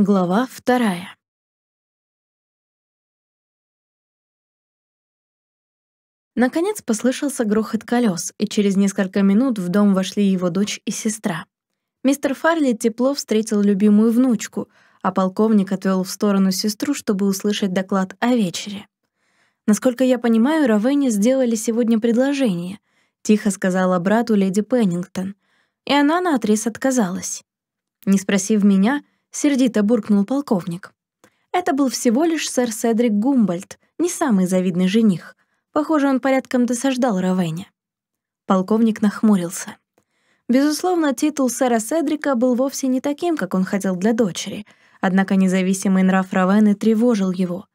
Глава вторая. Наконец послышался грохот колес, и через несколько минут в дом вошли его дочь и сестра. Мистер Фарли тепло встретил любимую внучку, а полковник отвел в сторону сестру, чтобы услышать доклад о вечере. «Насколько я понимаю, Равене сделали сегодня предложение», — тихо сказала брату леди Пеннингтон, и она наотрез отказалась. Не спросив меня, — сердито буркнул полковник. Это был всего лишь сэр Седрик Гумбольд, не самый завидный жених. Похоже, он порядком досаждал Равене. Полковник нахмурился. Безусловно, титул сэра Седрика был вовсе не таким, как он хотел для дочери, однако независимый нрав Равены тревожил его.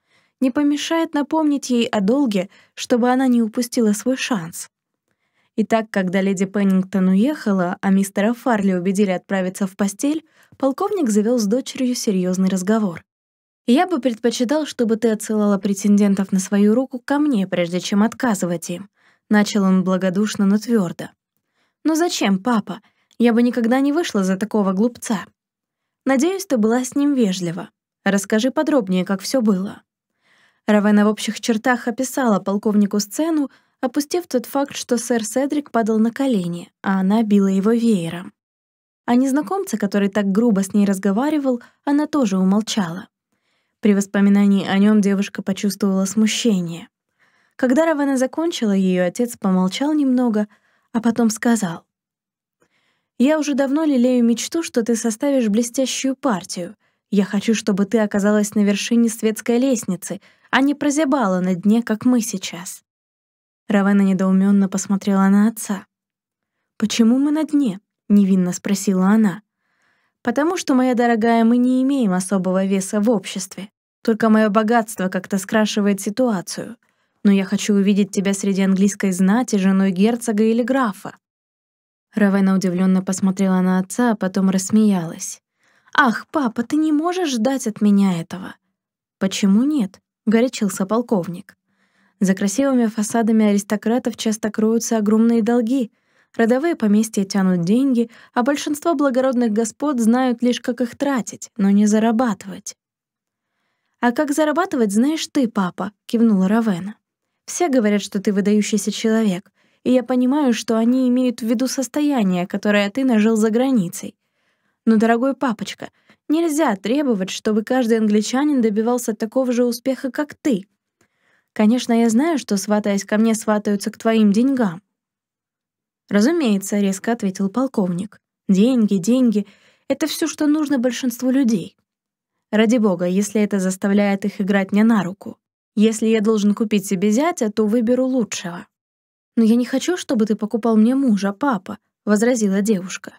Не помешает напомнить ей о долге, чтобы она не упустила свой шанс. И так, когда леди Пеннингтон уехала, а мистера Фарли убедили отправиться в постель, полковник завел с дочерью серьезный разговор. «Я бы предпочитал, чтобы ты отсылала претендентов на свою руку ко мне, прежде чем отказывать им», — начал он благодушно, но твердо. «Но зачем, папа? Я бы никогда не вышла за такого глупца. Надеюсь, ты была с ним вежлива. Расскажи подробнее, как все было». Равена в общих чертах описала полковнику сцену, опустив тот факт, что сэр Седрик падал на колени, а она била его веером. О а незнакомце, который так грубо с ней разговаривал, она тоже умолчала. При воспоминании о нем девушка почувствовала смущение. Когда Равена закончила, ее отец помолчал немного, а потом сказал. «Я уже давно лелею мечту, что ты составишь блестящую партию. Я хочу, чтобы ты оказалась на вершине светской лестницы, а не прозябала на дне, как мы сейчас. Равена недоуменно посмотрела на отца. «Почему мы на дне?» — невинно спросила она. «Потому что, моя дорогая, мы не имеем особого веса в обществе. Только мое богатство как-то скрашивает ситуацию. Но я хочу увидеть тебя среди английской знати, женой герцога или графа». Равена удивленно посмотрела на отца, а потом рассмеялась. «Ах, папа, ты не можешь ждать от меня этого!» «Почему нет?» — горячился полковник. За красивыми фасадами аристократов часто кроются огромные долги. Родовые поместья тянут деньги, а большинство благородных господ знают лишь, как их тратить, но не зарабатывать. «А как зарабатывать, знаешь ты, папа», — кивнула Равена. «Все говорят, что ты выдающийся человек, и я понимаю, что они имеют в виду состояние, которое ты нажил за границей. Но, дорогой папочка, нельзя требовать, чтобы каждый англичанин добивался такого же успеха, как ты. Конечно, я знаю, что, сватаясь ко мне, сватаются к твоим деньгам». «Разумеется», — резко ответил полковник. «Деньги, деньги — это все, что нужно большинству людей. Ради бога, если это заставляет их играть мне на руку. Если я должен купить себе зятя, то выберу лучшего». «Но я не хочу, чтобы ты покупал мне мужа, папа», — возразила девушка.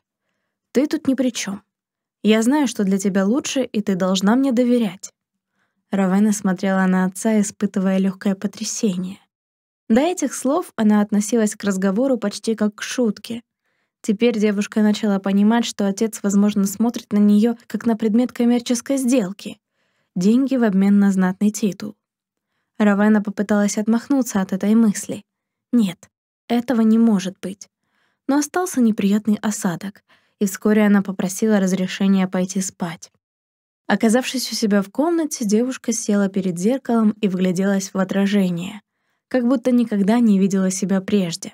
«Ты тут ни при чем. Я знаю, что для тебя лучше, и ты должна мне доверять». Равена смотрела на отца, испытывая легкое потрясение. До этих слов она относилась к разговору почти как к шутке. Теперь девушка начала понимать, что отец, возможно, смотрит на нее как на предмет коммерческой сделки. Деньги в обмен на знатный титул. Равена попыталась отмахнуться от этой мысли. Нет, этого не может быть. Но остался неприятный осадок, и вскоре она попросила разрешения пойти спать. Оказавшись у себя в комнате, девушка села перед зеркалом и вгляделась в отражение, как будто никогда не видела себя прежде.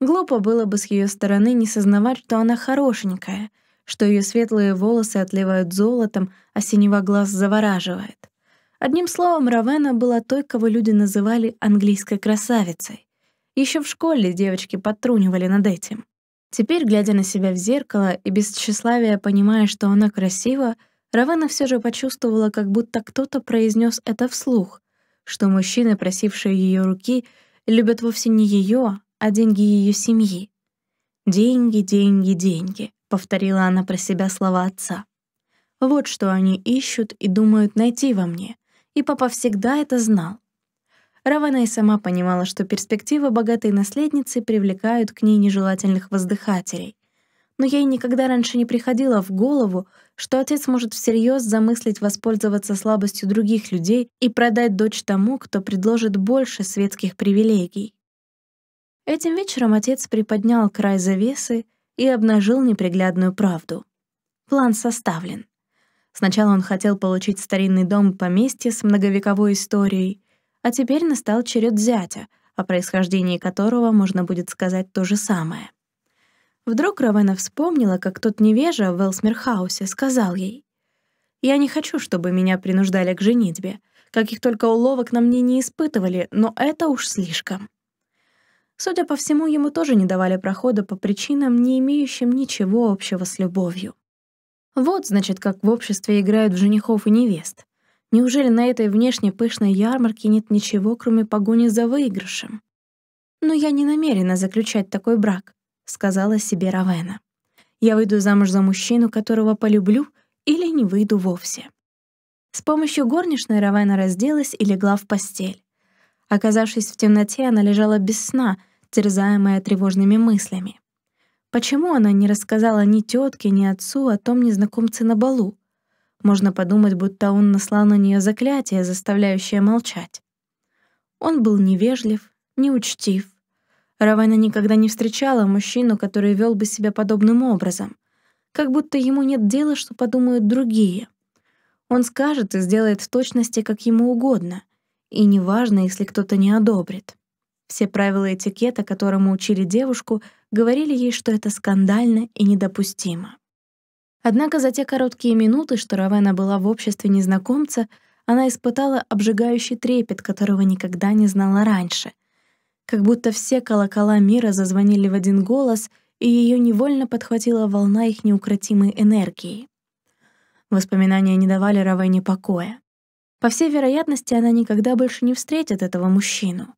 Глупо было бы с ее стороны не сознавать, что она хорошенькая, что ее светлые волосы отливают золотом, а синего глаз завораживает. Одним словом, Равена была той, кого люди называли английской красавицей. Еще в школе девочки подтрунивали над этим. Теперь, глядя на себя в зеркало и без тщеславия понимая, что она красива, Равена все же почувствовала, как будто кто-то произнес это вслух, что мужчины, просившие ее руки, любят вовсе не ее, а деньги ее семьи. «Деньги, деньги, деньги», — повторила она про себя слова отца. «Вот что они ищут и думают найти во мне, и папа всегда это знал». Равена и сама понимала, что перспективы богатой наследницы привлекают к ней нежелательных воздыхателей — но ей никогда раньше не приходило в голову, что отец может всерьез замыслить воспользоваться слабостью других людей и продать дочь тому, кто предложит больше светских привилегий. Этим вечером отец приподнял край завесы и обнажил неприглядную правду. План составлен. Сначала он хотел получить старинный дом и поместье с многовековой историей, а теперь настал черед зятя, о происхождении которого можно будет сказать то же самое. Вдруг Равена вспомнила, как тот невежа в Элсмерхаусе сказал ей. «Я не хочу, чтобы меня принуждали к женитьбе. Каких только уловок на мне не испытывали, но это уж слишком». Судя по всему, ему тоже не давали прохода по причинам, не имеющим ничего общего с любовью. Вот, значит, как в обществе играют в женихов и невест. Неужели на этой внешне пышной ярмарке нет ничего, кроме погони за выигрышем? Но я не намерена заключать такой брак сказала себе Равена. Я выйду замуж за мужчину, которого полюблю, или не выйду вовсе. С помощью горничной Равена разделась и легла в постель. Оказавшись в темноте, она лежала без сна, терзаемая тревожными мыслями. Почему она не рассказала ни тетке, ни отцу о том незнакомце на балу? Можно подумать, будто он наслал на нее заклятие, заставляющее молчать. Он был невежлив, неучтив, Равена никогда не встречала мужчину, который вел бы себя подобным образом. Как будто ему нет дела, что подумают другие. Он скажет и сделает в точности, как ему угодно. И неважно, если кто-то не одобрит. Все правила этикета, которому учили девушку, говорили ей, что это скандально и недопустимо. Однако за те короткие минуты, что Равена была в обществе незнакомца, она испытала обжигающий трепет, которого никогда не знала раньше — как будто все колокола мира зазвонили в один голос, и ее невольно подхватила волна их неукротимой энергии. Воспоминания не давали Равене покоя. По всей вероятности, она никогда больше не встретит этого мужчину.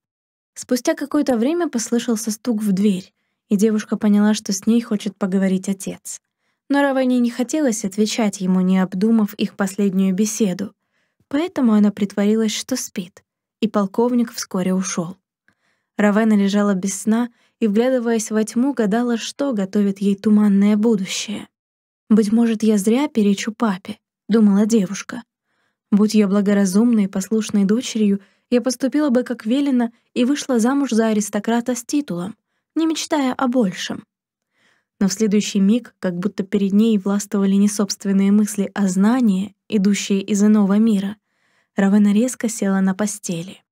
Спустя какое-то время послышался стук в дверь, и девушка поняла, что с ней хочет поговорить отец. Но Равене не хотелось отвечать ему, не обдумав их последнюю беседу, поэтому она притворилась, что спит, и полковник вскоре ушел. Равена лежала без сна и, вглядываясь во тьму, гадала, что готовит ей туманное будущее. «Быть может, я зря перечу папе», — думала девушка. «Будь я благоразумной и послушной дочерью, я поступила бы как велено и вышла замуж за аристократа с титулом, не мечтая о большем». Но в следующий миг, как будто перед ней властвовали не собственные мысли, а знания, идущие из иного мира, Равена резко села на постели.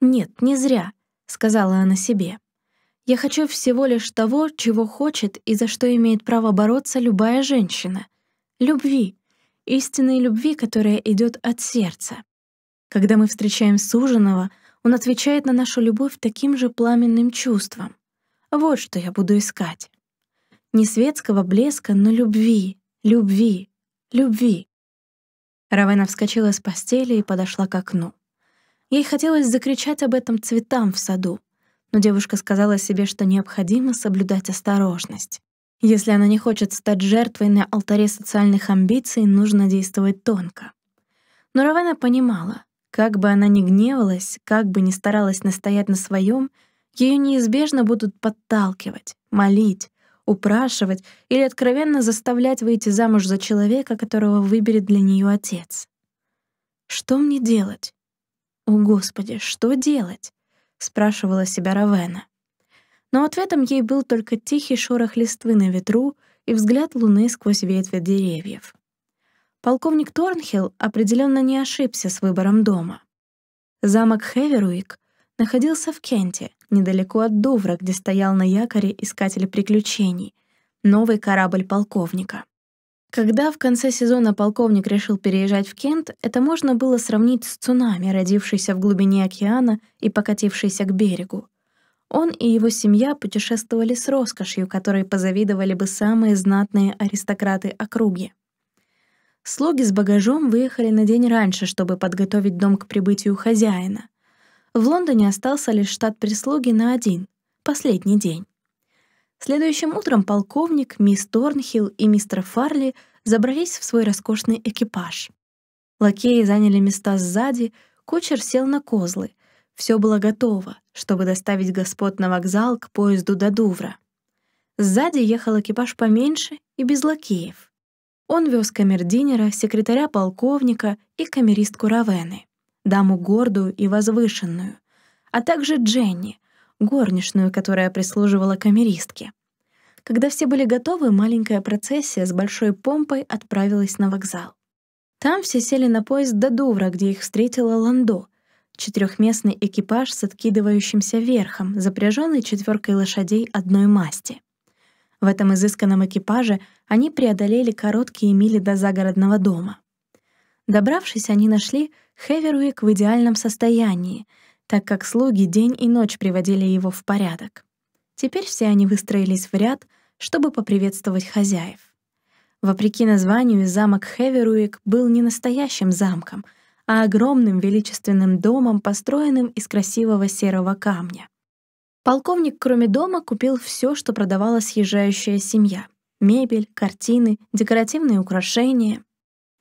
«Нет, не зря. — сказала она себе. «Я хочу всего лишь того, чего хочет и за что имеет право бороться любая женщина. Любви. Истинной любви, которая идет от сердца. Когда мы встречаем суженого, он отвечает на нашу любовь таким же пламенным чувством. Вот что я буду искать. Не светского блеска, но любви, любви, любви». Равена вскочила с постели и подошла к окну. Ей хотелось закричать об этом цветам в саду, но девушка сказала себе, что необходимо соблюдать осторожность. Если она не хочет стать жертвой на алтаре социальных амбиций, нужно действовать тонко. Но Равена понимала, как бы она ни гневалась, как бы ни старалась настоять на своем, ее неизбежно будут подталкивать, молить, упрашивать или откровенно заставлять выйти замуж за человека, которого выберет для нее отец. Что мне делать? «О, Господи, что делать?» — спрашивала себя Равена. Но ответом ей был только тихий шорох листвы на ветру и взгляд луны сквозь ветви деревьев. Полковник Торнхилл определенно не ошибся с выбором дома. Замок Хеверуик находился в Кенте, недалеко от Дувра, где стоял на якоре искатель приключений, новый корабль полковника. Когда в конце сезона полковник решил переезжать в Кент, это можно было сравнить с цунами, родившейся в глубине океана и покатившейся к берегу. Он и его семья путешествовали с роскошью, которой позавидовали бы самые знатные аристократы округи. Слуги с багажом выехали на день раньше, чтобы подготовить дом к прибытию хозяина. В Лондоне остался лишь штат прислуги на один, последний день. Следующим утром полковник, мисс Торнхилл и мистер Фарли забрались в свой роскошный экипаж. Лакеи заняли места сзади, кучер сел на козлы. Все было готово, чтобы доставить господ на вокзал к поезду до Дувра. Сзади ехал экипаж поменьше и без лакеев. Он вез камердинера, секретаря полковника и камеристку Равены, даму гордую и возвышенную, а также Дженни, горничную, которая прислуживала камеристке. Когда все были готовы, маленькая процессия с большой помпой отправилась на вокзал. Там все сели на поезд до Дувра, где их встретила Ландо, четырехместный экипаж с откидывающимся верхом, запряженный четверкой лошадей одной масти. В этом изысканном экипаже они преодолели короткие мили до загородного дома. Добравшись, они нашли Хеверуик в идеальном состоянии — так как слуги день и ночь приводили его в порядок. Теперь все они выстроились в ряд, чтобы поприветствовать хозяев. Вопреки названию, замок Хеверуик был не настоящим замком, а огромным величественным домом, построенным из красивого серого камня. Полковник, кроме дома, купил все, что продавала съезжающая семья — мебель, картины, декоративные украшения.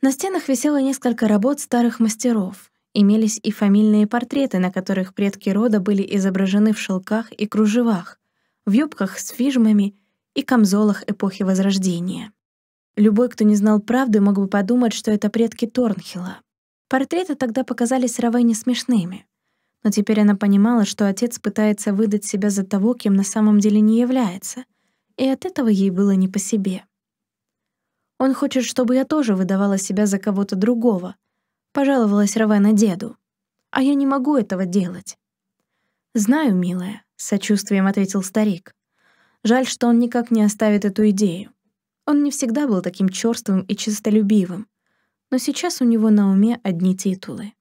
На стенах висело несколько работ старых мастеров, имелись и фамильные портреты, на которых предки рода были изображены в шелках и кружевах, в юбках с фижмами и камзолах эпохи Возрождения. Любой, кто не знал правды, мог бы подумать, что это предки Торнхилла. Портреты тогда показались Равене смешными. Но теперь она понимала, что отец пытается выдать себя за того, кем на самом деле не является, и от этого ей было не по себе. Он хочет, чтобы я тоже выдавала себя за кого-то другого —— пожаловалась Равена деду. «А я не могу этого делать». «Знаю, милая», — с сочувствием ответил старик. «Жаль, что он никак не оставит эту идею. Он не всегда был таким чёрствым и честолюбивым, но сейчас у него на уме одни титулы».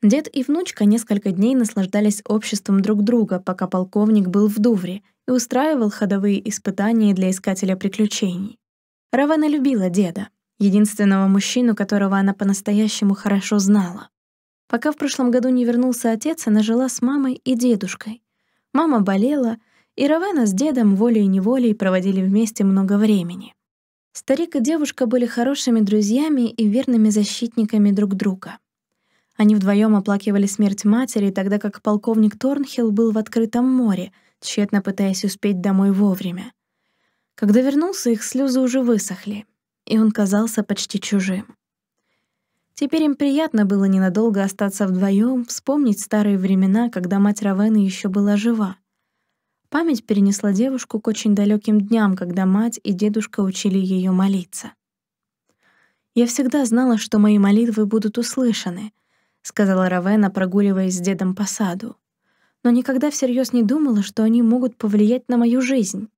Дед и внучка несколько дней наслаждались обществом друг друга, пока полковник был в Дувре и устраивал ходовые испытания для искателя приключений. Равена любила деда, единственного мужчину, которого она по-настоящему хорошо знала. Пока в прошлом году не вернулся отец, она жила с мамой и дедушкой. Мама болела, и Равена с дедом волей-неволей проводили вместе много времени. Старик и девушка были хорошими друзьями и верными защитниками друг друга. Они вдвоем оплакивали смерть матери, тогда как полковник Торнхилл был в открытом море, тщетно пытаясь успеть домой вовремя. Когда вернулся, их слезы уже высохли — и он казался почти чужим. Теперь им приятно было ненадолго остаться вдвоем, вспомнить старые времена, когда мать Равены еще была жива. Память перенесла девушку к очень далеким дням, когда мать и дедушка учили ее молиться. «Я всегда знала, что мои молитвы будут услышаны», — сказала Равена, прогуливаясь с дедом по саду. «Но никогда всерьез не думала, что они могут повлиять на мою жизнь».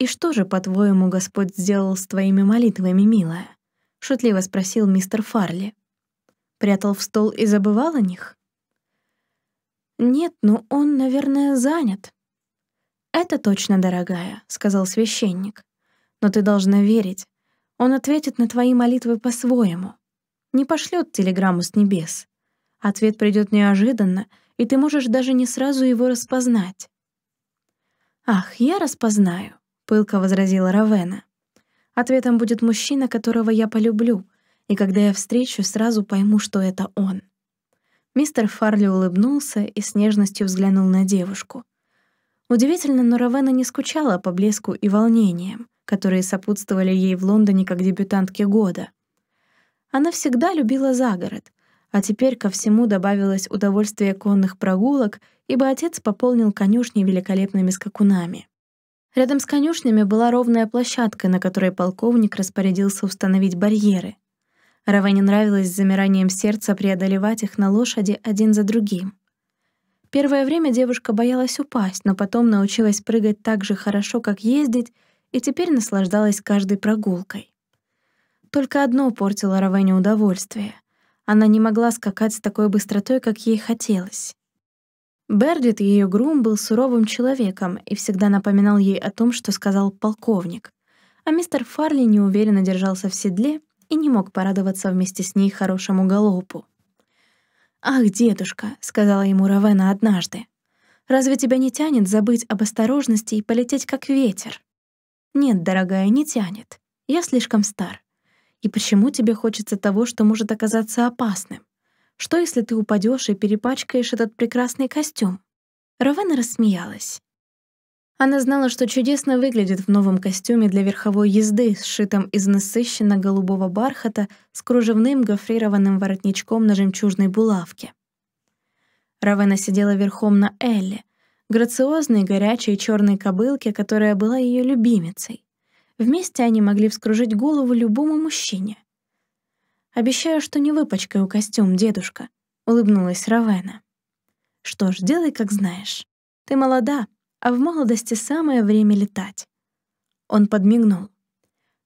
«И что же, по-твоему, Господь сделал с твоими молитвами, милая?» — шутливо спросил мистер Фарли. «Прятал в стол и забывал о них?» «Нет, но он, наверное, занят». «Это точно, дорогая», — сказал священник. «Но ты должна верить. Он ответит на твои молитвы по-своему. Не пошлет телеграмму с небес. Ответ придет неожиданно, и ты можешь даже не сразу его распознать». «Ах, я распознаю пылко возразила Равена. Ответом будет мужчина, которого я полюблю, и когда я встречу, сразу пойму, что это он. Мистер Фарли улыбнулся и с нежностью взглянул на девушку. Удивительно, но Равена не скучала по блеску и волнениям, которые сопутствовали ей в Лондоне как дебютантке года. Она всегда любила загород, а теперь ко всему добавилось удовольствие конных прогулок, ибо отец пополнил конюшни великолепными скакунами. Рядом с конюшнями была ровная площадка, на которой полковник распорядился установить барьеры. Равене нравилось с замиранием сердца преодолевать их на лошади один за другим. Первое время девушка боялась упасть, но потом научилась прыгать так же хорошо, как ездить, и теперь наслаждалась каждой прогулкой. Только одно портило Равене удовольствие. Она не могла скакать с такой быстротой, как ей хотелось. Бердит, ее грум, был суровым человеком и всегда напоминал ей о том, что сказал полковник. А мистер Фарли неуверенно держался в седле и не мог порадоваться вместе с ней хорошему галопу. «Ах, дедушка», — сказала ему Равена однажды, «разве тебя не тянет забыть об осторожности и полететь как ветер?» «Нет, дорогая, не тянет. Я слишком стар. И почему тебе хочется того, что может оказаться опасным? Что, если ты упадешь и перепачкаешь этот прекрасный костюм?» Равена рассмеялась. Она знала, что чудесно выглядит в новом костюме для верховой езды, сшитом из насыщенно голубого бархата с кружевным гофрированным воротничком на жемчужной булавке. Равена сидела верхом на Элли, грациозной, горячей черной кобылке, которая была ее любимицей. Вместе они могли вскружить голову любому мужчине. Обещаю, что не выпачкаю костюм, дедушка», — улыбнулась Равена. «Что ж, делай, как знаешь. Ты молода, а в молодости самое время летать». Он подмигнул.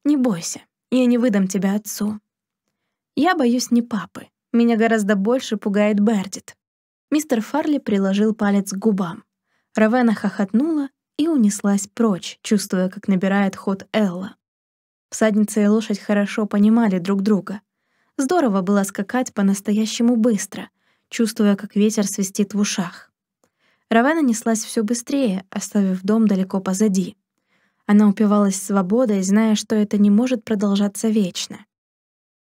«Не бойся, я не выдам тебя отцу». «Я боюсь не папы. Меня гораздо больше пугает Бердит». Мистер Фарли приложил палец к губам. Равена хохотнула и унеслась прочь, чувствуя, как набирает ход Элла. Всадница и лошадь хорошо понимали друг друга — Здорово было скакать по-настоящему быстро, чувствуя, как ветер свистит в ушах. Равена неслась все быстрее, оставив дом далеко позади. Она упивалась свободой, зная, что это не может продолжаться вечно.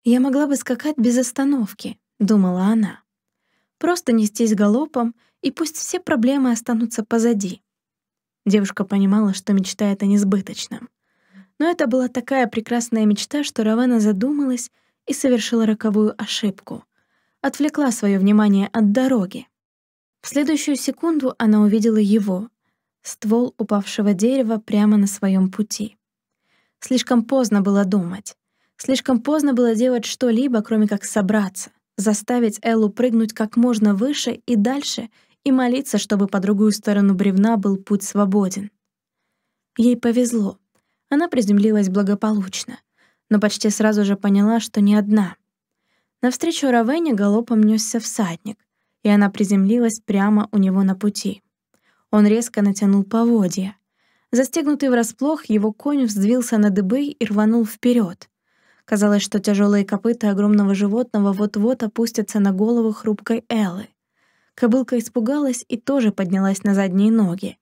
«Я могла бы скакать без остановки», — думала она. «Просто нестись галопом, и пусть все проблемы останутся позади». Девушка понимала, что мечтает о несбыточном. Но это была такая прекрасная мечта, что Равена задумалась и совершила роковую ошибку. Отвлекла свое внимание от дороги. В следующую секунду она увидела его, ствол упавшего дерева прямо на своем пути. Слишком поздно было думать. Слишком поздно было делать что-либо, кроме как собраться, заставить Эллу прыгнуть как можно выше и дальше и молиться, чтобы по другую сторону бревна был путь свободен. Ей повезло. Она приземлилась благополучно — но почти сразу же поняла, что не одна. Навстречу Равене галопом несся всадник, и она приземлилась прямо у него на пути. Он резко натянул поводья. Застегнутый врасплох, его конь вздвился на дыбы и рванул вперед. Казалось, что тяжелые копыта огромного животного вот-вот опустятся на голову хрупкой Эллы. Кобылка испугалась и тоже поднялась на задние ноги.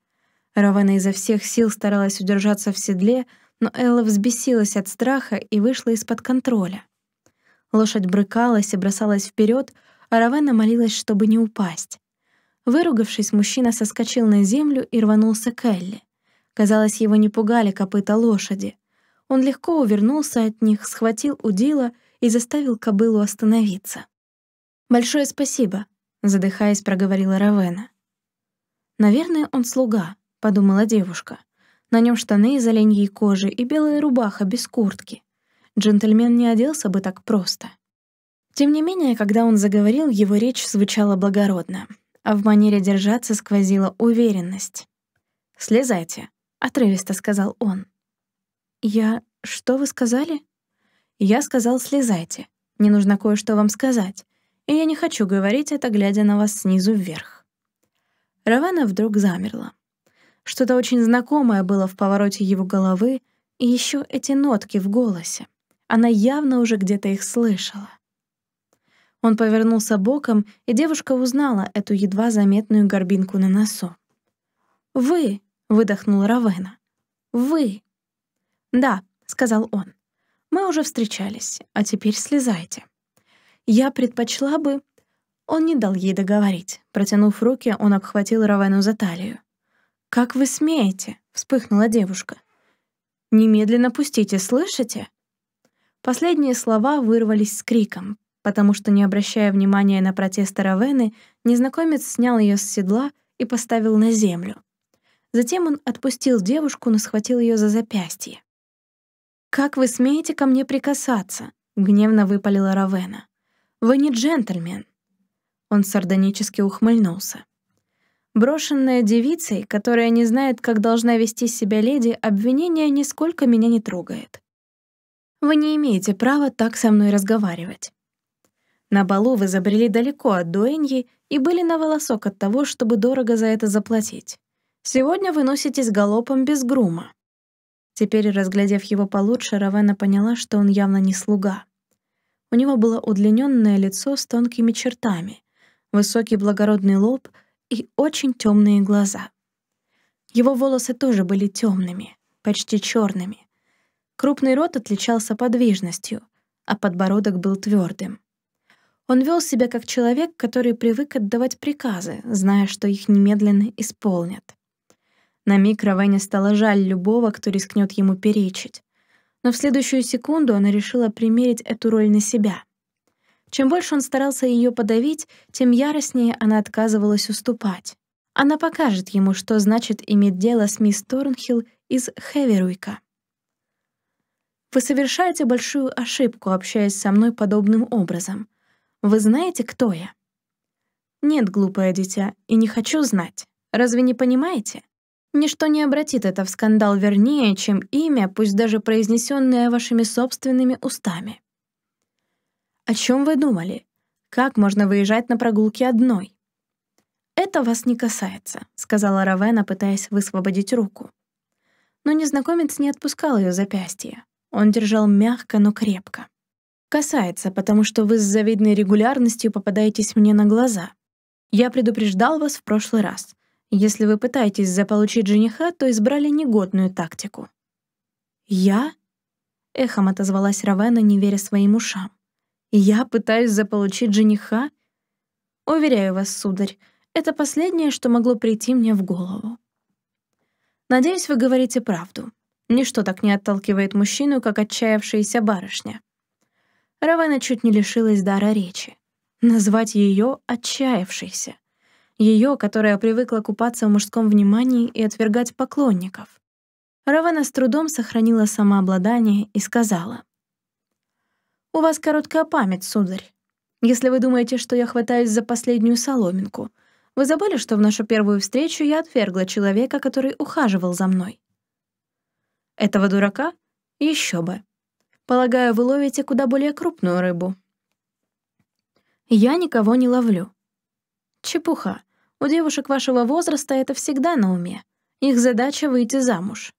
Равена изо всех сил старалась удержаться в седле, но Элла взбесилась от страха и вышла из-под контроля. Лошадь брыкалась и бросалась вперед, а Равена молилась, чтобы не упасть. Выругавшись, мужчина соскочил на землю и рванулся к Элли. Казалось, его не пугали копыта лошади. Он легко увернулся от них, схватил удила и заставил кобылу остановиться. «Большое спасибо», — задыхаясь, проговорила Равена. «Наверное, он слуга», — подумала девушка. На нем штаны из оленьей кожи и белая рубаха без куртки. Джентльмен не оделся бы так просто. Тем не менее, когда он заговорил, его речь звучала благородно, а в манере держаться сквозила уверенность. «Слезайте», — отрывисто сказал он. «Я... что вы сказали?» «Я сказал, слезайте. Мне нужно кое-что вам сказать. И я не хочу говорить это, глядя на вас снизу вверх». Равана вдруг замерла. Что-то очень знакомое было в повороте его головы, и еще эти нотки в голосе. Она явно уже где-то их слышала. Он повернулся боком, и девушка узнала эту едва заметную горбинку на носу. «Вы!» — выдохнул Равена. «Вы!» «Да», — сказал он. «Мы уже встречались, а теперь слезайте». «Я предпочла бы...» Он не дал ей договорить. Протянув руки, он обхватил Равену за талию. «Как вы смеете?» — вспыхнула девушка. «Немедленно пустите, слышите?» Последние слова вырвались с криком, потому что, не обращая внимания на протесты Равены, незнакомец снял ее с седла и поставил на землю. Затем он отпустил девушку, но схватил ее за запястье. «Как вы смеете ко мне прикасаться?» — гневно выпалила Равена. «Вы не джентльмен!» Он сардонически ухмыльнулся. Брошенная девицей, которая не знает, как должна вести себя леди, обвинение нисколько меня не трогает. Вы не имеете права так со мной разговаривать. На балу вы забрели далеко от дуэньи и были на волосок от того, чтобы дорого за это заплатить. Сегодня вы носитесь галопом без грума. Теперь, разглядев его получше, Равена поняла, что он явно не слуга. У него было удлиненное лицо с тонкими чертами, высокий благородный лоб — и очень темные глаза. Его волосы тоже были темными, почти черными. Крупный рот отличался подвижностью, а подбородок был твердым. Он вел себя как человек, который привык отдавать приказы, зная, что их немедленно исполнят. На миг Равене стало жаль любого, кто рискнет ему перечить. Но в следующую секунду она решила примерить эту роль на себя — чем больше он старался ее подавить, тем яростнее она отказывалась уступать. Она покажет ему, что значит иметь дело с мисс Торнхилл из Хеверуйка. Вы совершаете большую ошибку, общаясь со мной подобным образом. Вы знаете, кто я? Нет, глупое дитя, и не хочу знать. Разве не понимаете? Ничто не обратит это в скандал вернее, чем имя, пусть даже произнесенное вашими собственными устами. О чем вы думали? Как можно выезжать на прогулки одной? «Это вас не касается», — сказала Равена, пытаясь высвободить руку. Но незнакомец не отпускал ее запястье. Он держал мягко, но крепко. «Касается, потому что вы с завидной регулярностью попадаетесь мне на глаза. Я предупреждал вас в прошлый раз. Если вы пытаетесь заполучить жениха, то избрали негодную тактику». «Я?» — эхом отозвалась Равена, не веря своим ушам. Я пытаюсь заполучить жениха? Уверяю вас, сударь, это последнее, что могло прийти мне в голову. Надеюсь, вы говорите правду. Ничто так не отталкивает мужчину, как отчаявшаяся барышня. Равена чуть не лишилась дара речи. Назвать ее отчаявшейся. Ее, которая привыкла купаться в мужском внимании и отвергать поклонников. Равена с трудом сохранила самообладание и сказала. «У вас короткая память, сударь. Если вы думаете, что я хватаюсь за последнюю соломинку, вы забыли, что в нашу первую встречу я отвергла человека, который ухаживал за мной?» «Этого дурака? Еще бы. Полагаю, вы ловите куда более крупную рыбу». «Я никого не ловлю». «Чепуха. У девушек вашего возраста это всегда на уме. Их задача — выйти замуж».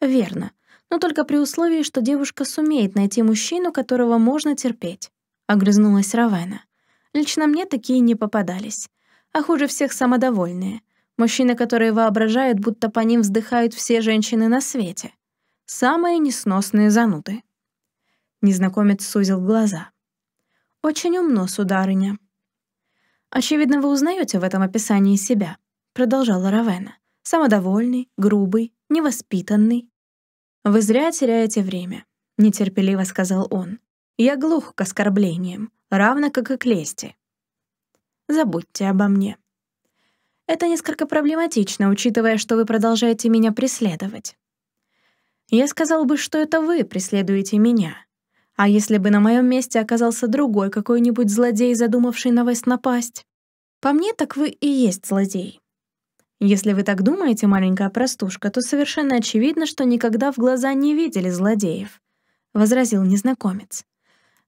«Верно но только при условии, что девушка сумеет найти мужчину, которого можно терпеть», — огрызнулась Равена. «Лично мне такие не попадались. А хуже всех самодовольные. Мужчины, которые воображают, будто по ним вздыхают все женщины на свете. Самые несносные зануды». Незнакомец сузил глаза. «Очень умно, сударыня». «Очевидно, вы узнаете в этом описании себя», — продолжала Равена. «Самодовольный, грубый, невоспитанный, «Вы зря теряете время», — нетерпеливо сказал он. «Я глух к оскорблениям, равно как и к лести. Забудьте обо мне». Это несколько проблематично, учитывая, что вы продолжаете меня преследовать. Я сказал бы, что это вы преследуете меня. А если бы на моем месте оказался другой какой-нибудь злодей, задумавший на вас напасть? По мне, так вы и есть злодей. Если вы так думаете, маленькая простушка, то совершенно очевидно, что никогда в глаза не видели злодеев», — возразил незнакомец.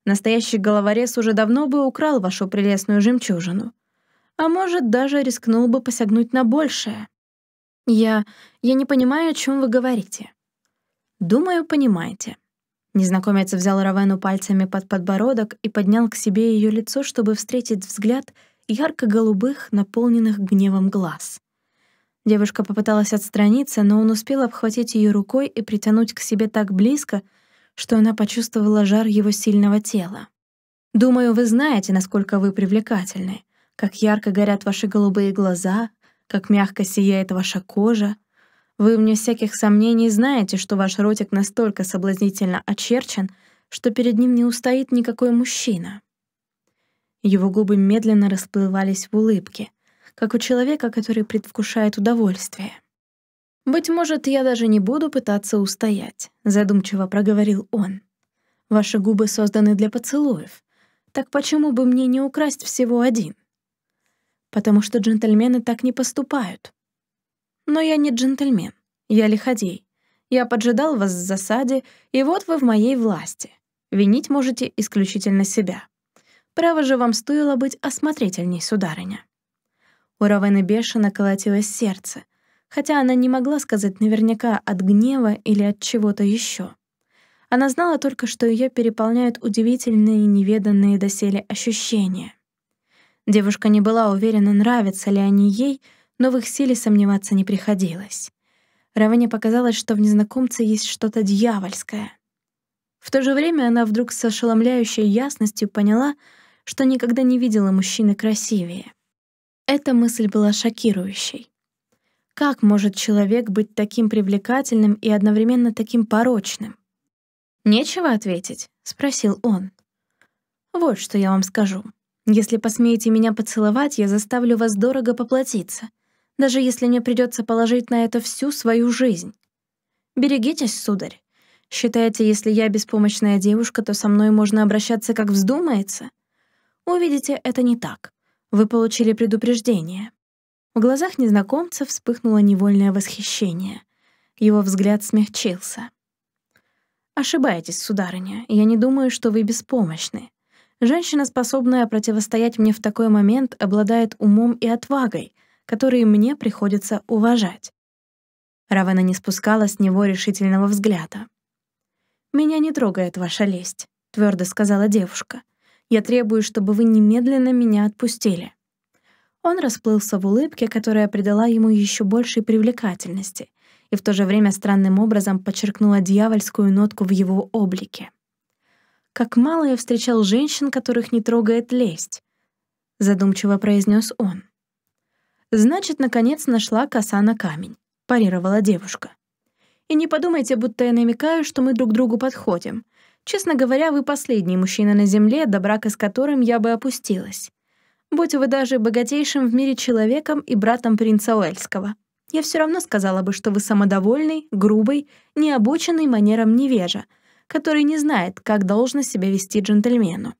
«Настоящий головорез уже давно бы украл вашу прелестную жемчужину. А может, даже рискнул бы посягнуть на большее. Я... я не понимаю, о чем вы говорите». «Думаю, понимаете», Незнакомец взял Равену пальцами под подбородок и поднял к себе ее лицо, чтобы встретить взгляд ярко-голубых, наполненных гневом глаз. Девушка попыталась отстраниться, но он успел обхватить ее рукой и притянуть к себе так близко, что она почувствовала жар его сильного тела. «Думаю, вы знаете, насколько вы привлекательны, как ярко горят ваши голубые глаза, как мягко сияет ваша кожа. Вы, вне всяких сомнений, знаете, что ваш ротик настолько соблазнительно очерчен, что перед ним не устоит никакой мужчина». Его губы медленно расплывались в улыбке — как у человека, который предвкушает удовольствие. «Быть может, я даже не буду пытаться устоять», — задумчиво проговорил он. «Ваши губы созданы для поцелуев. Так почему бы мне не украсть всего один?» «Потому что джентльмены так не поступают». «Но я не джентльмен. Я лиходей. Я поджидал вас в засаде, и вот вы в моей власти. Винить можете исключительно себя. Право же вам стоило быть осмотрительней, сударыня». У Ровены бешено колотилось сердце, хотя она не могла сказать наверняка от гнева или от чего-то еще. Она знала только, что ее переполняют удивительные неведанные доселе ощущения. Девушка не была уверена, нравятся ли они ей, но в их силе сомневаться не приходилось. Равене показалось, что в незнакомце есть что-то дьявольское. В то же время она вдруг с ошеломляющей ясностью поняла, что никогда не видела мужчины красивее. Эта мысль была шокирующей. Как может человек быть таким привлекательным и одновременно таким порочным? «Нечего ответить?» — спросил он. «Вот что я вам скажу. Если посмеете меня поцеловать, я заставлю вас дорого поплатиться, даже если мне придется положить на это всю свою жизнь. Берегитесь, сударь. Считаете, если я беспомощная девушка, то со мной можно обращаться как вздумается? Увидите, это не так. Вы получили предупреждение». В глазах незнакомца вспыхнуло невольное восхищение. Его взгляд смягчился. «Ошибаетесь, сударыня. Я не думаю, что вы беспомощны. Женщина, способная противостоять мне в такой момент, обладает умом и отвагой, которые мне приходится уважать». Равена не спускала с него решительного взгляда. «Меня не трогает ваша лесть», — твердо сказала девушка. Я требую, чтобы вы немедленно меня отпустили». Он расплылся в улыбке, которая придала ему еще большей привлекательности и в то же время странным образом подчеркнула дьявольскую нотку в его облике. «Как мало я встречал женщин, которых не трогает лесть», — задумчиво произнес он. «Значит, наконец нашла коса на камень», — парировала девушка. И не подумайте, будто я намекаю, что мы друг другу подходим. Честно говоря, вы последний мужчина на Земле, до брака с которым я бы опустилась. Будь вы даже богатейшим в мире человеком и братом принца Уэльского. Я все равно сказала бы, что вы самодовольный, грубый, необученный манерам невежа, который не знает, как должно себя вести джентльмену.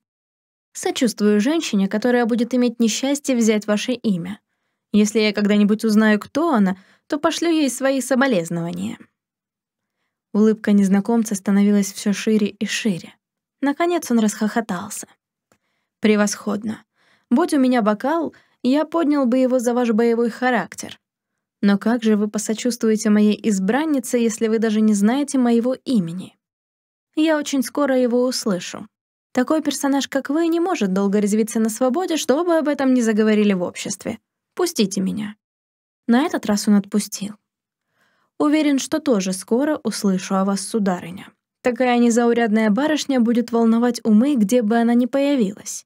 Сочувствую женщине, которая будет иметь несчастье взять ваше имя. Если я когда-нибудь узнаю, кто она, то пошлю ей свои соболезнования. Улыбка незнакомца становилась все шире и шире. Наконец он расхохотался. «Превосходно. Будь у меня бокал, я поднял бы его за ваш боевой характер. Но как же вы посочувствуете моей избраннице, если вы даже не знаете моего имени? Я очень скоро его услышу. Такой персонаж, как вы, не может долго резвиться на свободе, чтобы об этом не заговорили в обществе. Пустите меня». На этот раз он отпустил. Уверен, что тоже скоро услышу о вас, сударыня. Такая незаурядная барышня будет волновать умы, где бы она ни появилась.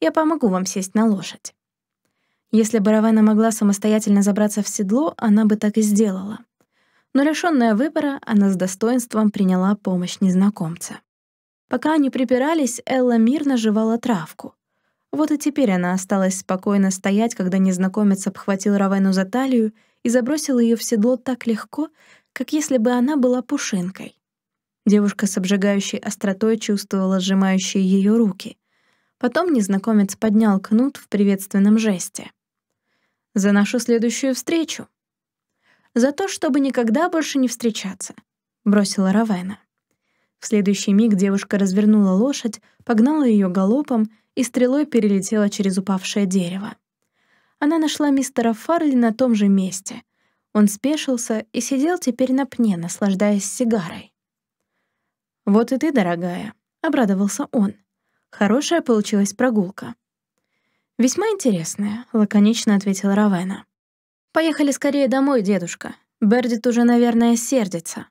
Я помогу вам сесть на лошадь». Если бы Равена могла самостоятельно забраться в седло, она бы так и сделала. Но лишённая выбора, она с достоинством приняла помощь незнакомца. Пока они припирались, Элла мирно жевала травку. Вот и теперь она осталась спокойно стоять, когда незнакомец обхватил Равену за талию — и забросил ее в седло так легко, как если бы она была пушинкой. Девушка с обжигающей остротой чувствовала сжимающие ее руки. Потом незнакомец поднял кнут в приветственном жесте. «За нашу следующую встречу!» «За то, чтобы никогда больше не встречаться», — бросила Равена. В следующий миг девушка развернула лошадь, погнала ее галопом и стрелой перелетела через упавшее дерево она нашла мистера Фарли на том же месте. Он спешился и сидел теперь на пне, наслаждаясь сигарой. «Вот и ты, дорогая», — обрадовался он. «Хорошая получилась прогулка». «Весьма интересная», — лаконично ответила Равена. «Поехали скорее домой, дедушка. Бердит уже, наверное, сердится».